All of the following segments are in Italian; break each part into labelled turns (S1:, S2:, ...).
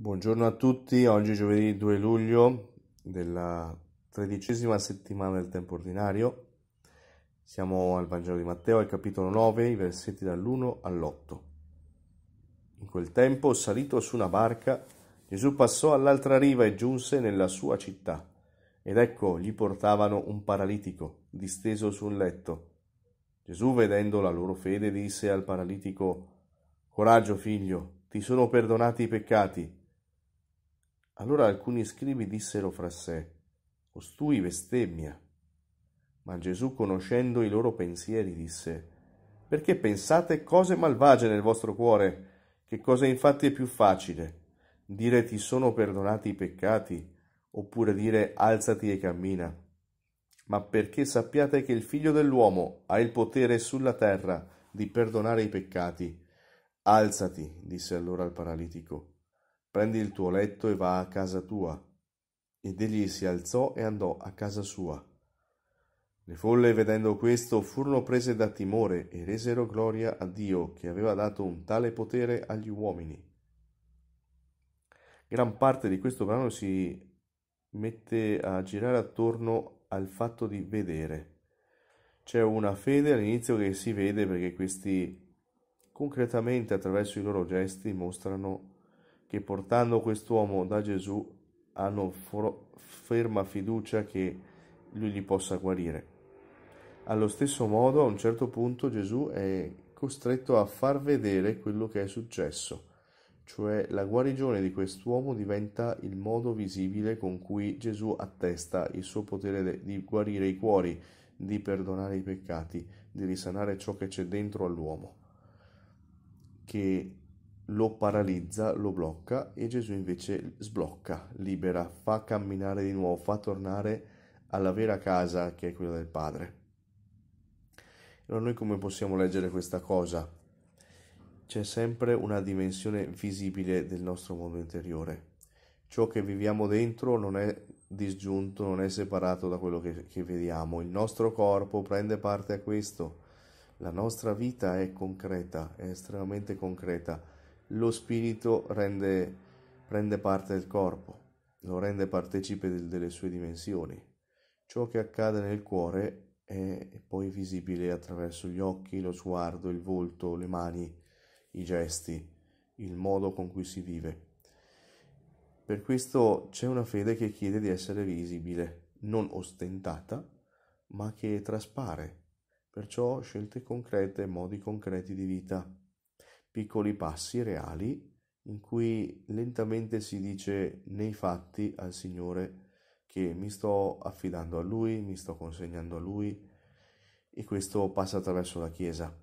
S1: Buongiorno a tutti, oggi è giovedì 2 luglio della tredicesima settimana del tempo ordinario. Siamo al Vangelo di Matteo, al capitolo 9, i versetti dall'1 all'8. In quel tempo, salito su una barca, Gesù passò all'altra riva e giunse nella sua città. Ed ecco, gli portavano un paralitico, disteso su un letto. Gesù, vedendo la loro fede, disse al paralitico, Coraggio, figlio, ti sono perdonati i peccati allora alcuni scribi dissero fra sé, Costui bestemmia. Ma Gesù, conoscendo i loro pensieri, disse, Perché pensate cose malvagie nel vostro cuore? Che cosa infatti è più facile? Dire ti sono perdonati i peccati, oppure dire alzati e cammina. Ma perché sappiate che il figlio dell'uomo ha il potere sulla terra di perdonare i peccati. Alzati, disse allora il paralitico, Prendi il tuo letto e va a casa tua. Ed egli si alzò e andò a casa sua. Le folle, vedendo questo, furono prese da timore e resero gloria a Dio che aveva dato un tale potere agli uomini. Gran parte di questo brano si mette a girare attorno al fatto di vedere. C'è una fede all'inizio che si vede perché questi concretamente attraverso i loro gesti mostrano che portando quest'uomo da Gesù hanno for- ferma fiducia che lui li possa guarire. Allo stesso modo, a un certo punto Gesù è costretto a far vedere quello che è successo, cioè la guarigione di quest'uomo diventa il modo visibile con cui Gesù attesta il suo potere di guarire i cuori, di perdonare i peccati, di risanare ciò che c'è dentro all'uomo, che lo paralizza, lo blocca e Gesù invece sblocca, libera, fa camminare di nuovo, fa tornare alla vera casa che è quella del Padre. Allora noi come possiamo leggere questa cosa? C'è sempre una dimensione visibile del nostro mondo interiore. Ciò che viviamo dentro non è disgiunto, non è separato da quello che, che vediamo. Il nostro corpo prende parte a questo. La nostra vita è concreta, è estremamente concreta lo spirito rende, prende parte del corpo, lo rende partecipe del, delle sue dimensioni. Ciò che accade nel cuore è poi visibile attraverso gli occhi, lo sguardo, il volto, le mani, i gesti, il modo con cui si vive. Per questo c'è una fede che chiede di essere visibile, non ostentata, ma che traspare, perciò scelte concrete, modi concreti di vita piccoli passi reali in cui lentamente si dice nei fatti al Signore che mi sto affidando a Lui, mi sto consegnando a Lui e questo passa attraverso la Chiesa,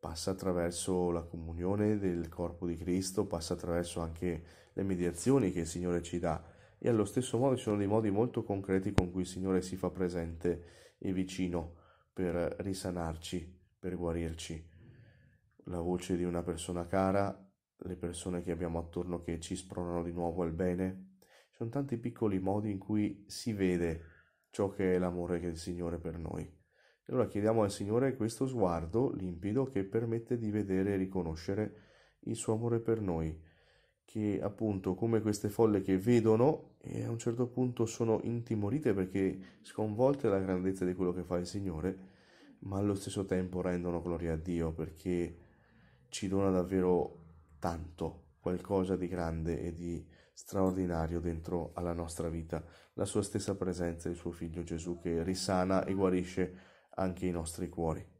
S1: passa attraverso la comunione del corpo di Cristo, passa attraverso anche le mediazioni che il Signore ci dà e allo stesso modo ci sono dei modi molto concreti con cui il Signore si fa presente e vicino per risanarci, per guarirci la voce di una persona cara, le persone che abbiamo attorno che ci spronano di nuovo al bene. Ci sono tanti piccoli modi in cui si vede ciò che è l'amore del Signore per noi. E Allora chiediamo al Signore questo sguardo limpido che permette di vedere e riconoscere il suo amore per noi, che appunto come queste folle che vedono e a un certo punto sono intimorite perché sconvolte dalla grandezza di quello che fa il Signore, ma allo stesso tempo rendono gloria a Dio perché ci dona davvero tanto, qualcosa di grande e di straordinario dentro alla nostra vita, la sua stessa presenza, il suo figlio Gesù che risana e guarisce anche i nostri cuori.